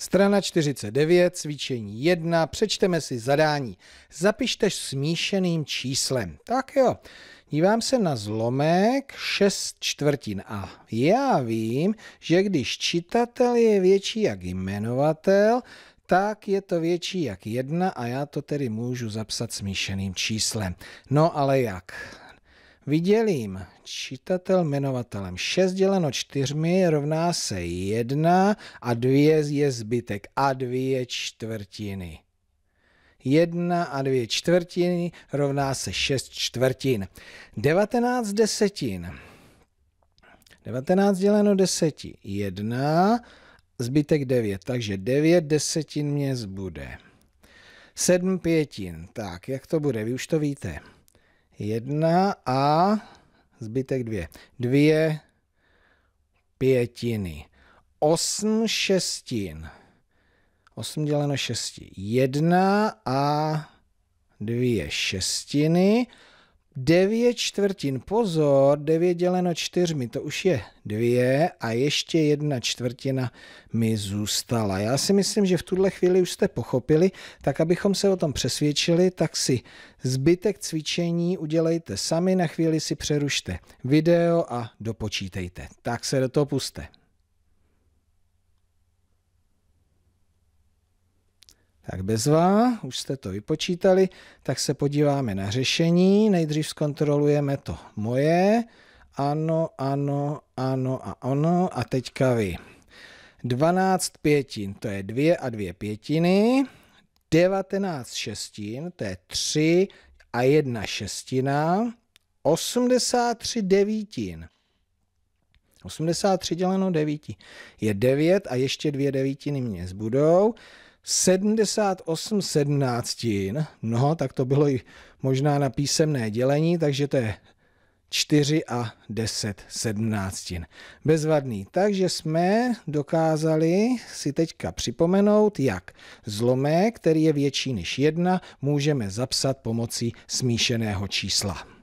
Strana 49, cvičení 1, přečteme si zadání. Zapište smíšeným číslem. Tak jo, dívám se na zlomek 6 čtvrtin a já vím, že když čitatel je větší jak jmenovatel, tak je to větší jak 1 a já to tedy můžu zapsat smíšeným číslem. No ale jak? Vydělím čitatel jmenovatelem 6 děleno 4 rovná se 1 a 2 je zbytek a 2 čtvrtiny. 1 a 2 čtvrtiny rovná se 6 čtvrtin. 19 desetin. 19 děleno 10 1, zbytek 9, takže 9 desetin mě zbude. 7 pětin, tak jak to bude, vy už to víte jedna a zbytek dvě. Dvě pětiny. Osm šestin. Osm děleno šesti. Jedna a dvě šestiny. 9 čtvrtin, pozor, 9 děleno čtyřmi, to už je 2 a ještě jedna čtvrtina mi zůstala. Já si myslím, že v tuhle chvíli už jste pochopili, tak abychom se o tom přesvědčili, tak si zbytek cvičení udělejte sami, na chvíli si přerušte video a dopočítejte. Tak se do toho puste. Tak bezva, už jste to vypočítali, tak se podíváme na řešení. Nejdřív zkontrolujeme to moje. Ano, ano, ano a ono. A teďka vy. 12 pětin, to je 2 a 2 pětiny. 19 šestin, to je 3 a 1 šestina. 83 devítin. 83 děleno 9 je 9 a ještě 2 devítiny mě zbudou. 78 sedmnáctin, no tak to bylo i možná na písemné dělení, takže to je 4 a 10 sedmnáctin. Bezvadný. Takže jsme dokázali si teďka připomenout, jak zlomek, který je větší než 1, můžeme zapsat pomocí smíšeného čísla.